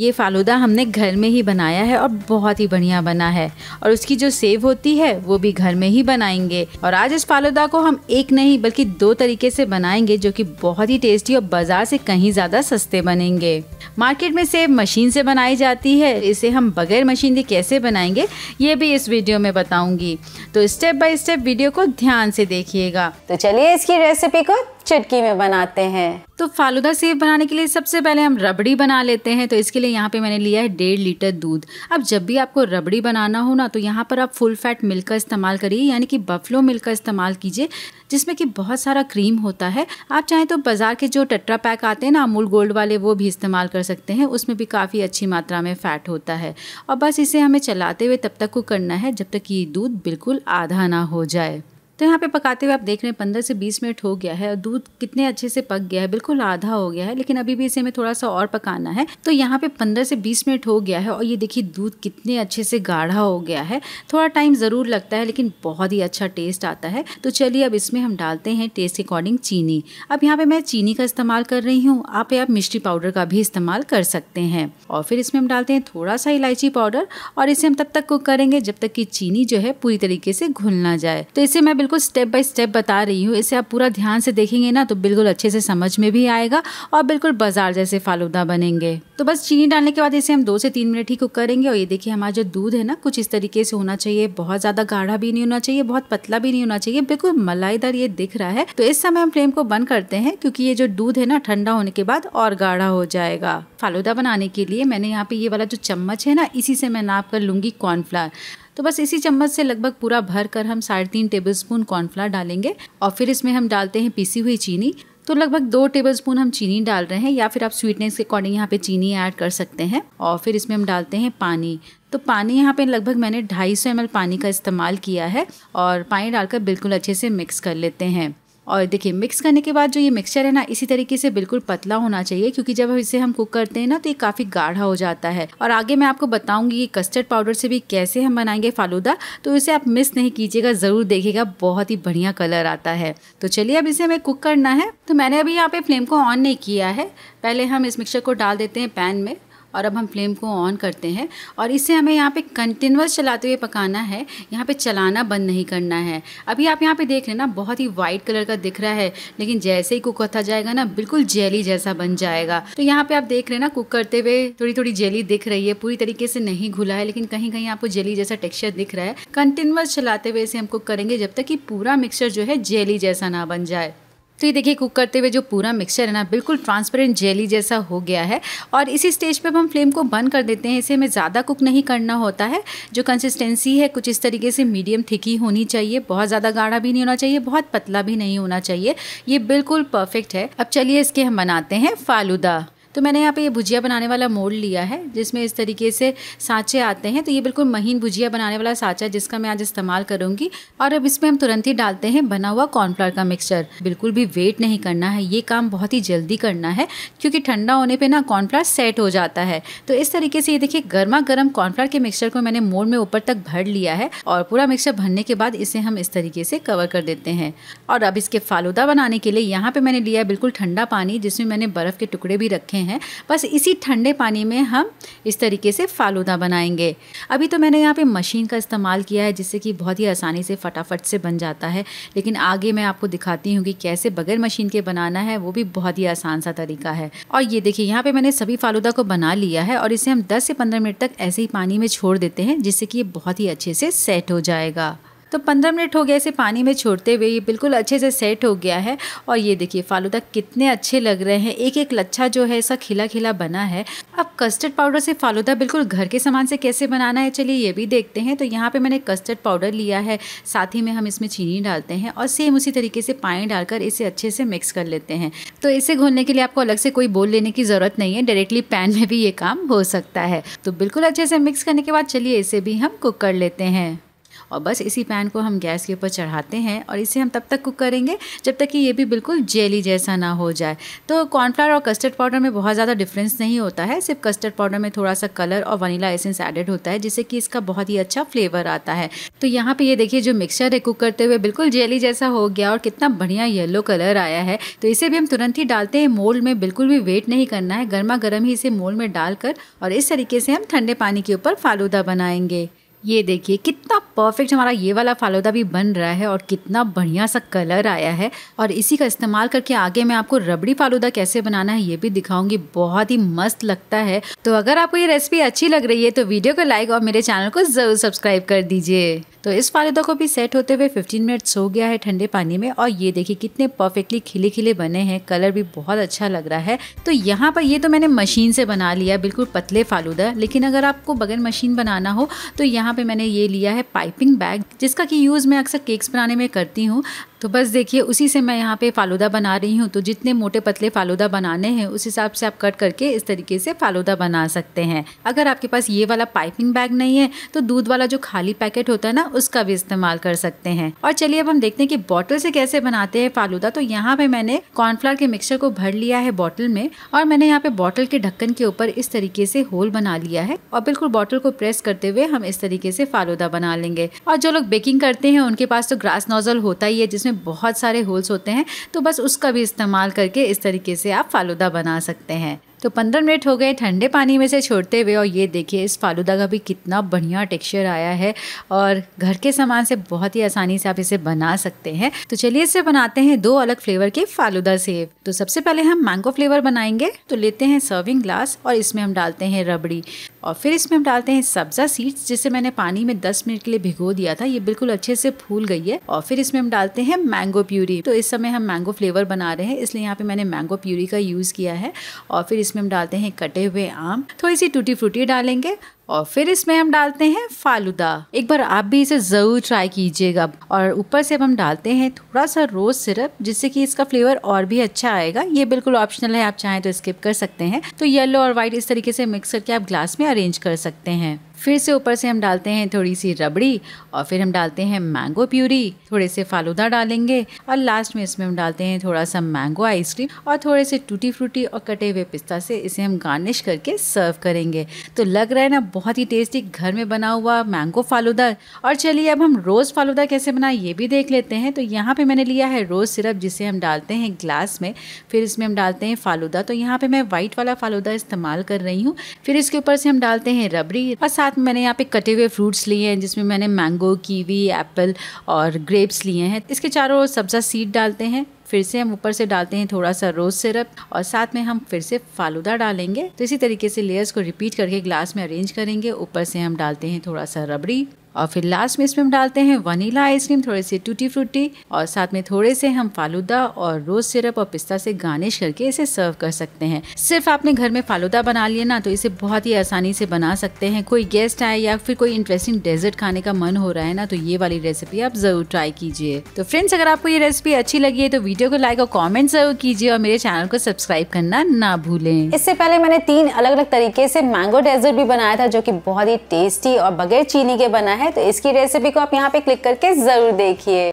ये फ़ालूदा हमने घर में ही बनाया है और बहुत ही बढ़िया बना है और उसकी जो सेव होती है वो भी घर में ही बनाएंगे और आज इस फ़ालूदा को हम एक नहीं बल्कि दो तरीके से बनाएंगे जो कि बहुत ही टेस्टी और बाज़ार से कहीं ज़्यादा सस्ते बनेंगे मार्केट में सेव मशीन से बनाई जाती है इसे हम बगैर मशीन के कैसे बनाएंगे ये भी इस वीडियो में बताऊंगी तो स्टेप बाय स्टेप वीडियो को ध्यान से देखिएगा तो चलिए इसकी रेसिपी को चुटकी में बनाते हैं तो फालूदा सेव बनाने के लिए सबसे पहले हम रबड़ी बना लेते हैं तो इसके लिए यहाँ पे मैंने लिया है डेढ़ लीटर दूध अब जब भी आपको रबड़ी बनाना हो ना तो यहाँ पर आप फुल फैट मिल्क का इस्तेमाल करिए यानी कि बफलो मिल्क का इस्तेमाल कीजिए जिसमें कि बहुत सारा क्रीम होता है आप चाहें तो बाज़ार के जो टट्रा पैक आते हैं ना अमूल गोल्ड वाले वो भी इस्तेमाल कर सकते हैं उसमें भी काफ़ी अच्छी मात्रा में फ़ैट होता है और बस इसे हमें चलाते हुए तब तक कुक करना है जब तक कि दूध बिल्कुल आधा ना हो जाए तो यहाँ पे पकाते हुए आप देख रहे हैं पंद्रह से बीस मिनट हो गया है और दूध कितने अच्छे से पक गया है बिल्कुल आधा हो गया है लेकिन अभी भी इसे हमें थोड़ा सा और पकाना है तो यहाँ पे पंद्रह से बीस मिनट हो गया है और ये देखिए दूध कितने अच्छे से गाढ़ा हो गया है थोड़ा टाइम ज़रूर लगता है लेकिन बहुत ही अच्छा टेस्ट आता है तो चलिए अब इसमें हम डालते हैं टेस्ट के अकॉर्डिंग चीनी अब यहाँ पर मैं चीनी का इस्तेमाल कर रही हूँ आप आप मिश्री पाउडर का भी इस्तेमाल कर सकते हैं और फिर इसमें हम डालते हैं थोड़ा सा इलायची पाउडर और इसे हम तब तक कुक करेंगे जब तक कि चीनी जो है पूरी तरीके से घुल ना जाए तो इसे मैं बिल्कुल बिल्कुल स्टेप बाय स्टेप बता रही हूँ इसे आप पूरा ध्यान से देखेंगे ना तो बिल्कुल अच्छे से समझ में भी आएगा और बिल्कुल बाजार जैसे फालूदा बनेंगे तो बस चीनी डालने के बाद इसे हम दो से तीन मिनट ही कुक करेंगे और ये देखिए हमारा जो दूध है ना कुछ इस तरीके से होना चाहिए बहुत ज़्यादा गाढ़ा भी नहीं होना चाहिए बहुत पतला भी नहीं होना चाहिए बिल्कुल मलाईदार ये दिख रहा है तो इस समय हम फ्लेम को बंद करते हैं क्योंकि ये जो दूध है ना ठंडा होने के बाद और गाढ़ा हो जाएगा फालूदा बनाने के लिए मैंने यहाँ पे ये वाला जो चम्मच है ना इसी से मैं नाप कर लूंगी कॉर्नफ्लावर तो बस इसी चम्मच से लगभग पूरा भर कर हम साढ़े तीन टेबल स्पून कॉर्नफ्लावर डालेंगे और फिर इसमें हम डालते हैं पीसी हुई चीनी तो लगभग दो टेबल स्पून हम चीनी डाल रहे हैं या फिर आप स्वीटनेस के अकॉर्डिंग यहाँ पे चीनी ऐड कर सकते हैं और फिर इसमें हम डालते हैं पानी तो पानी यहाँ पे लगभग मैंने 250 सौ पानी का इस्तेमाल किया है और पानी डालकर बिल्कुल अच्छे से मिक्स कर लेते हैं और देखिए मिक्स करने के बाद जो ये मिक्सचर है ना इसी तरीके से बिल्कुल पतला होना चाहिए क्योंकि जब इसे हम कुक करते हैं ना तो ये काफ़ी गाढ़ा हो जाता है और आगे मैं आपको बताऊंगी कि कस्टर्ड पाउडर से भी कैसे हम बनाएंगे फालूदा तो इसे आप मिस नहीं कीजिएगा ज़रूर देखिएगा बहुत ही बढ़िया कलर आता है तो चलिए अब इसे हमें कुक करना है तो मैंने अभी यहाँ पर फ्लेम को ऑन नहीं किया है पहले हम इस मिक्सचर को डाल देते हैं पैन में और अब हम फ्लेम को ऑन करते हैं और इसे हमें यहाँ पे कंटिन्यूस चलाते हुए पकाना है यहाँ पे चलाना बंद नहीं करना है अभी आप यहाँ पे देख रहे हैं ना बहुत ही वाइट कलर का दिख रहा है लेकिन जैसे ही कुक होता जाएगा ना बिल्कुल जेली जैसा बन जाएगा तो यहाँ पे आप देख रहे हैं ना कुक करते हुए थोड़ी थोड़ी जेली दिख रही है पूरी तरीके से नहीं घुला है लेकिन कहीं कहीं आपको जेली जैसा टेक्स्चर दिख रहा है कंटिन्यूस चलाते हुए इसे हम कुक करेंगे जब तक कि पूरा मिक्सचर जो है जेली जैसा ना बन जाए तो ये देखिए कुक करते हुए जो पूरा मिक्सचर है ना बिल्कुल ट्रांसपेरेंट जेली जैसा हो गया है और इसी स्टेज पर हम फ्लेम को बंद कर देते हैं इसे हमें ज़्यादा कुक नहीं करना होता है जो कंसिस्टेंसी है कुछ इस तरीके से मीडियम थिक ही होनी चाहिए बहुत ज़्यादा गाढ़ा भी नहीं होना चाहिए बहुत पतला भी नहीं होना चाहिए ये बिल्कुल परफेक्ट है अब चलिए इसके हम बनाते हैं फालूदा तो मैंने यहाँ पे ये भुजिया बनाने वाला मोल्ड लिया है जिसमें इस तरीके से सांचे आते हैं तो ये बिल्कुल महीन भुजिया बनाने वाला सांचा जिसका मैं आज इस्तेमाल करूँगी और अब इसमें हम तुरंत ही डालते हैं बना हुआ कॉर्नफ्लावर का मिक्सचर बिल्कुल भी वेट नहीं करना है ये काम बहुत ही जल्दी करना है क्योंकि ठंडा होने पर ना कॉर्नफ्लावर सेट हो जाता है तो इस तरीके से ये देखिए गर्मा गर्म कॉर्नफ्लावर के मिक्सचर को मैंने मोल्ड में ऊपर तक भर लिया है और पूरा मिक्सचर भरने के बाद इसे हम इस तरीके से कवर कर देते हैं और अब इसके फालूदा बनाने के लिए यहाँ पे मैंने लिया बिल्कुल ठंडा पानी जिसमें मैंने बर्फ़ के टुकड़े भी रखे हैं बस इसी ठंडे पानी में हम इस तरीके से फालूदा बनाएंगे अभी तो मैंने यहाँ पे मशीन का इस्तेमाल किया है जिससे कि बहुत ही आसानी से फटाफट से बन जाता है लेकिन आगे मैं आपको दिखाती हूँ कि कैसे बगैर मशीन के बनाना है वो भी बहुत ही आसान सा तरीका है और ये देखिए यहाँ पर मैंने सभी फालूदा को बना लिया है और इसे हम दस से पंद्रह मिनट तक ऐसे ही पानी में छोड़ देते हैं जिससे कि ये बहुत ही अच्छे से सेट हो जाएगा तो पंद्रह मिनट हो गया इसे पानी में छोड़ते हुए ये बिल्कुल अच्छे से सेट हो गया है और ये देखिए फालूदा कितने अच्छे लग रहे हैं एक एक लच्छा जो है ऐसा खिला खिला बना है अब कस्टर्ड पाउडर से फालूदा बिल्कुल घर के सामान से कैसे बनाना है चलिए ये भी देखते हैं तो यहाँ पर मैंने कस्टर्ड पाउडर लिया है साथ ही में हम इसमें चीनी डालते हैं और सेम उसी तरीके से पानी डालकर इसे अच्छे से मिक्स कर लेते हैं तो इसे घोलने के लिए आपको अलग से कोई बोल लेने की ज़रूरत नहीं है डायरेक्टली पैन में भी ये काम हो सकता है तो बिल्कुल अच्छे से मिक्स करने के बाद चलिए इसे भी हम कुक कर लेते हैं और बस इसी पैन को हम गैस के ऊपर चढ़ाते हैं और इसे हम तब तक कुक करेंगे जब तक कि ये भी बिल्कुल जेली जैसा ना हो जाए तो कॉर्नफ्लावर और कस्टर्ड पाउडर में बहुत ज़्यादा डिफरेंस नहीं होता है सिर्फ कस्टर्ड पाउडर में थोड़ा सा कलर और वनीला एसेंस एडेड होता है जिससे कि इसका बहुत ही अच्छा फ्लेवर आता है तो यहाँ पर ये देखिए जो मिक्सचर है कुक करते हुए बिल्कुल जेली जैसा हो गया और कितना बढ़िया येलो कलर आया है तो इसे भी हम तुरंत ही डालते हैं मोल्ड में बिल्कुल भी वेट नहीं करना है गर्मा गर्म ही इसे मोल्ड में डालकर और इस तरीके से हम ठंडे पानी के ऊपर फालूदा बनाएंगे ये देखिए कितना परफेक्ट हमारा ये वाला फालूदा भी बन रहा है और कितना बढ़िया सा कलर आया है और इसी का इस्तेमाल करके आगे मैं आपको रबड़ी फालूदा कैसे बनाना है ये भी दिखाऊंगी बहुत ही मस्त लगता है तो अगर आपको ये रेसिपी अच्छी लग रही है तो वीडियो को लाइक और मेरे चैनल को ज़रूर सब्सक्राइब कर दीजिए तो इस फालूदा को भी सेट होते हुए 15 मिनट्स हो गया है ठंडे पानी में और ये देखिए कितने परफेक्टली खिले खिले बने हैं कलर भी बहुत अच्छा लग रहा है तो यहाँ पर ये तो मैंने मशीन से बना लिया बिल्कुल पतले फालूदा लेकिन अगर आपको बगैर मशीन बनाना हो तो यहाँ पर मैंने ये लिया है पाइपिंग बैग जिसका कि यूज़ मैं अक्सर केक्स बनाने में करती हूँ तो बस देखिए उसी से मैं यहाँ पे फालूदा बना रही हूँ तो जितने मोटे पतले फालूदा बनाने हैं उस हिसाब से आप कट करके इस तरीके से फालूदा बना सकते हैं अगर आपके पास ये वाला पाइपिंग बैग नहीं है तो दूध वाला जो खाली पैकेट होता है ना उसका भी इस्तेमाल कर सकते हैं और चलिए अब हम देखते हैं कि बॉटल से कैसे बनाते हैं फालूदा तो यहाँ पे मैंने कॉर्नफ्लावर के मिक्सचर को भर लिया है बॉटल में और मैंने यहाँ पे बॉटल के ढक्कन के ऊपर इस तरीके से होल बना लिया है और बिल्कुल बॉटल को प्रेस करते हुए हम इस तरीके से फालूदा बना लेंगे और जो लोग बेकिंग करते हैं उनके पास तो ग्रास नोजल होता ही है जिसमें उसमें बहुत सारे होल्स होते हैं तो बस उसका भी इस्तेमाल करके इस तरीके से आप फालूदा बना सकते हैं तो पंद्रह मिनट हो गए ठंडे पानी में से छोड़ते हुए और ये देखिए इस फालूदा का भी कितना बढ़िया टेक्सचर आया है और घर के सामान से बहुत ही आसानी से आप इसे बना सकते हैं तो चलिए इसे बनाते हैं दो अलग फ्लेवर के फालूदा सेव तो सबसे पहले हम मैंगो फ्लेवर बनाएंगे तो लेते हैं सर्विंग ग्लास और इसमें हम डालते हैं रबड़ी और फिर इसमें हम डालते हैं सब्जा सीड्स जिसे मैंने पानी में 10 मिनट के लिए भिगो दिया था ये बिल्कुल अच्छे से फूल गई है और फिर इसमें हम डालते हैं मैंगो प्यूरी तो इस समय हम मैंगो फ्लेवर बना रहे हैं इसलिए यहाँ पे मैंने मैंगो प्यूरी का यूज़ किया है और फिर इसमें हम डालते हैं कटे हुए आम थोड़ी सी टूटी फ्रूटी डालेंगे और फिर इसमें हम डालते हैं फालूदा एक बार आप भी इसे ज़रूर ट्राई कीजिएगा और ऊपर से अब हम डालते हैं थोड़ा सा रोज़ सिरप जिससे कि इसका फ्लेवर और भी अच्छा आएगा ये बिल्कुल ऑप्शनल है आप चाहें तो स्किप कर सकते हैं तो येलो और व्हाइट इस तरीके से मिक्स करके आप ग्लास में अरेंज कर सकते हैं फिर से ऊपर से हम डालते हैं थोड़ी सी रबड़ी और फिर हम डालते हैं मैंगो प्यूरी थोड़े से फालूदा डालेंगे और लास्ट में इसमें हम डालते हैं थोड़ा सा मैंगो आइसक्रीम और थोड़े से टूटी फ्रूटी और कटे हुए पिस्ता से इसे हम गार्निश करके सर्व करेंगे तो लग रहा है ना बहुत ही टेस्टी घर में बना हुआ मैंगो फालूदा और चलिए अब हम रोज़ फालूदा कैसे बनाए ये भी देख लेते हैं तो यहाँ पर मैंने लिया है रोज़ सिरप जिसे हम डालते हैं ग्लास में फिर इसमें हम डालते हैं फालूदा तो यहाँ पर मैं वाइट वाला फालूदा इस्तेमाल कर रही हूँ फिर इसके ऊपर से हम डालते हैं रबड़ी और साथ साथ मैंने यहाँ पे कटे हुए फ्रूट्स लिए हैं जिसमें मैंने मैंगो कीवी एप्पल और ग्रेप्स लिए हैं इसके चारों ओर सब्जा सीड डालते हैं फिर से हम ऊपर से डालते हैं थोड़ा सा रोज सिरप और साथ में हम फिर से फालूदा डालेंगे तो इसी तरीके से लेयर्स को रिपीट करके ग्लास में अरेंज करेंगे ऊपर से हम डालते हैं थोड़ा सा रबड़ी और फिर लास्ट में इसमें हम डालते हैं वनीला आइसक्रीम थोड़े से टूटी फ्रूटी और साथ में थोड़े से हम फालूदा और रोज सिरप और पिस्ता से गार्निश करके इसे सर्व कर सकते हैं सिर्फ आपने घर में फालूदा बना लिया ना तो इसे बहुत ही आसानी से बना सकते हैं कोई गेस्ट आए या फिर कोई इंटरेस्टिंग डेजर्ट खाने का मन हो रहा है ना तो ये वाली रेसिपी आप जरूर ट्राई कीजिए तो फ्रेंड्स अगर आपको ये रेसिपी अच्छी लगी है तो वीडियो को लाइक और कॉमेंट जरूर कीजिए और मेरे चैनल को सब्सक्राइब करना ना भूलें इससे पहले मैंने तीन अलग अलग तरीके से मैंगो डेजर्ट भी बनाया था जो की बहुत ही टेस्टी और बगैर चीनी के बना है है तो इसकी रेसिपी को आप यहाँ पे क्लिक करके ज़रूर देखिए